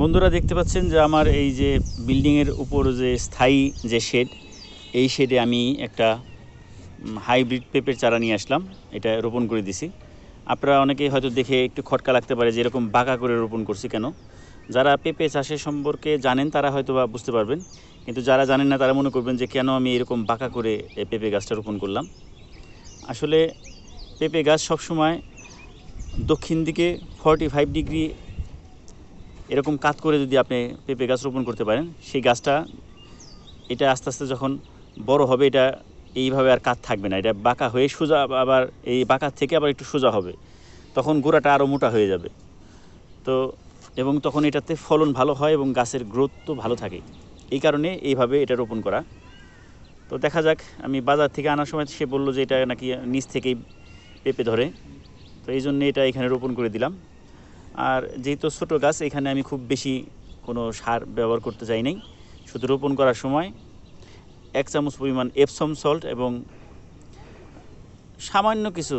বন্ধুরা দেখতে পাচ্ছেন যে আমার এই যে বিল্ডিংয়ের উপর যে স্থায়ী যে শেড এই শেডে আমি একটা হাইব্রিড পেঁপের চারা নিয়ে আসলাম এটা রোপণ করে দিছি আপনারা অনেকে হয়তো দেখে একটু খটকা লাগতে পারে যে এরকম বাঁকা করে রোপণ করছি কেন যারা পেঁপে চাষের সম্পর্কে জানেন তারা হয়তো বা বুঝতে পারবেন কিন্তু যারা জানেন না তারা মনে করবেন যে কেন আমি এরকম বাঁকা করে পেঁপে গাছটা রোপণ করলাম আসলে পেঁপে গাছ সবসময় দক্ষিণ দিকে ফর্টি ফাইভ ডিগ্রি এরকম কাত করে যদি আপনি পেঁপে গাছ রোপণ করতে পারেন সেই গাছটা এটা আস্তে আস্তে যখন বড় হবে এটা এইভাবে আর কাত থাকবে না এটা বাঁকা হয়ে সোজা আবার এই বাঁকা থেকে আবার একটু সোজা হবে তখন গোড়াটা আরও মোটা হয়ে যাবে তো এবং তখন এটাতে ফলন ভালো হয় এবং গাছের গ্রোথ তো ভালো থাকে এই কারণে এইভাবে এটা রোপণ করা তো দেখা যাক আমি বাজার থেকে আনার সময় সে বলল যে এটা নাকি নিচ থেকেই পেঁপে ধরে তো এই জন্য এটা এখানে রোপণ করে দিলাম আর যেহেতু ছোটো গাছ এখানে আমি খুব বেশি কোনো সার ব্যবহার করতে চাই নাই শুধু রোপণ করার সময় এক চামচ পরিমাণ এপসম সল্ট এবং সামান্য কিছু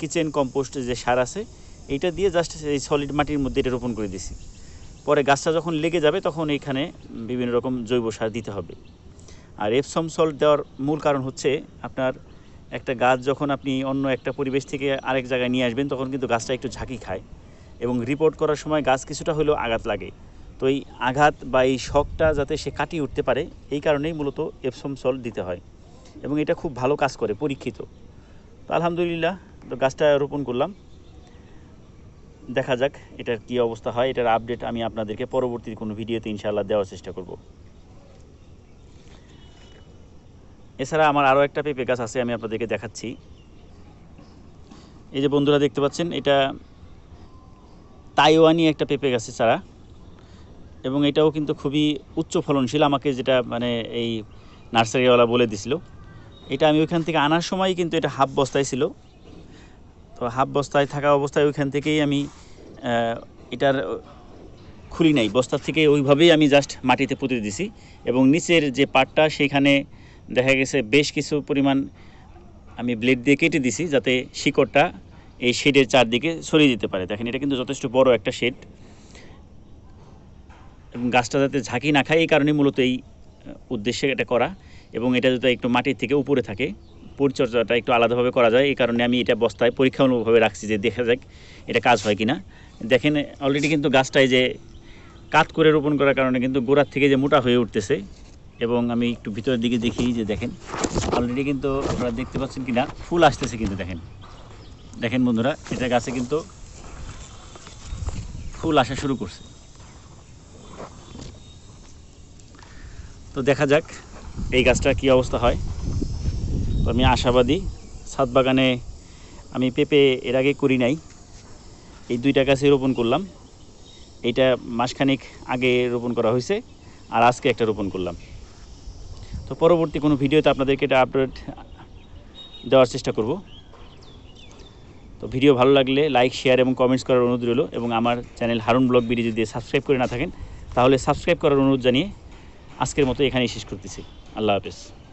কিচেন কম্পোস্ট যে সার আছে এইটা দিয়ে জাস্ট এই সলিড মাটির মধ্যে এটা রোপণ করে দিছি পরে গাছটা যখন লেগে যাবে তখন এখানে বিভিন্ন রকম জৈব সার দিতে হবে আর এপসম সল্ট দেওয়ার মূল কারণ হচ্ছে আপনার একটা গাছ যখন আপনি অন্য একটা পরিবেশ থেকে আরেক জায়গায় নিয়ে আসবেন তখন কিন্তু গাছটা একটু ঝাঁকি খায় এবং রিপোর্ট করার সময় গাছ কিছুটা হলেও আঘাত লাগে তো এই আঘাত বা এই শখটা যাতে সে কাটিয়ে উঠতে পারে এই কারণেই মূলত এপসম সল দিতে হয় এবং এটা খুব ভালো কাজ করে পরীক্ষিত তো আলহামদুলিল্লাহ তো গাছটা রোপণ করলাম দেখা যাক এটার কি অবস্থা হয় এটার আপডেট আমি আপনাদেরকে পরবর্তী কোনো ভিডিওতে ইনশাল্লাহ দেওয়ার চেষ্টা করব এছাড়া আমার আরও একটা পেঁপে গাছ আছে আমি আপনাদেরকে দেখাচ্ছি এই যে বন্ধুরা দেখতে পাচ্ছেন এটা তাইওয়ানি একটা পেঁপে গাছে চারা এবং এটাও কিন্তু খুবই উচ্চ ফলনশীল আমাকে যেটা মানে এই নার্সারিওয়ালা বলে দিছিল এটা আমি ওইখান থেকে আনার সময় কিন্তু এটা হাফ বস্তায় ছিল তো হাফ বস্তায় থাকা অবস্থায় ওইখান থেকেই আমি এটার খুলি নাই বস্তার থেকে ওইভাবেই আমি জাস্ট মাটিতে পুঁতে দিছি এবং নিচের যে পাটটা সেইখানে দেখা গেছে বেশ কিছু পরিমাণ আমি ব্লেড দিয়ে কেটে দিছি যাতে শিকড়টা এই শেডের চারদিকে ছড়িয়ে দিতে পারে দেখেন এটা কিন্তু যথেষ্ট বড় একটা শেড গাছটা যাতে ঝাঁকি না খায় এই কারণে মূলত এই উদ্দেশ্যে এটা করা এবং এটা যাতে একটু মাটির থেকে উপরে থাকে পরিচর্যাটা একটু আলাদাভাবে করা যায় এই কারণে আমি এটা বস্তায় পরীক্ষামূলকভাবে রাখছি যে দেখা যাক এটা কাজ হয় কিনা দেখেন অলরেডি কিন্তু গাছটায় যে কাত করে রোপণ করার কারণে কিন্তু গোড়ার থেকে যে মোটা হয়ে উঠতেছে এবং আমি একটু ভিতরের দিকে দেখি যে দেখেন অলরেডি কিন্তু আপনারা দেখতে পাচ্ছেন কি না ফুল আসতেছে কিন্তু দেখেন দেখেন বন্ধুরা এটা গাছে কিন্তু ফুল আসা শুরু করছে তো দেখা যাক এই গাছটা কি অবস্থা হয় তো আমি আশাবাদী ছাদ বাগানে আমি পেঁপে এর আগে করি নাই এই দুইটা গাছে রোপণ করলাম এইটা মাসখানিক আগে রোপণ করা হয়েছে আর আজকে একটা রোপণ করলাম তো পরবর্তী কোনো ভিডিওতে আপনাদেরকে এটা আপডেট দেওয়ার চেষ্টা করব তো ভিডিও ভালো লাগলে লাইক শেয়ার এবং কমেন্টস করার অনুরোধ রইল এবং আমার চ্যানেল হারুন ব্লগ বিডি যদি সাবস্ক্রাইব করে না থাকেন তাহলে সাবস্ক্রাইব করার অনুরোধ জানিয়ে আজকের মতো এখানেই শেষ করতেছি আল্লাহ হাফেজ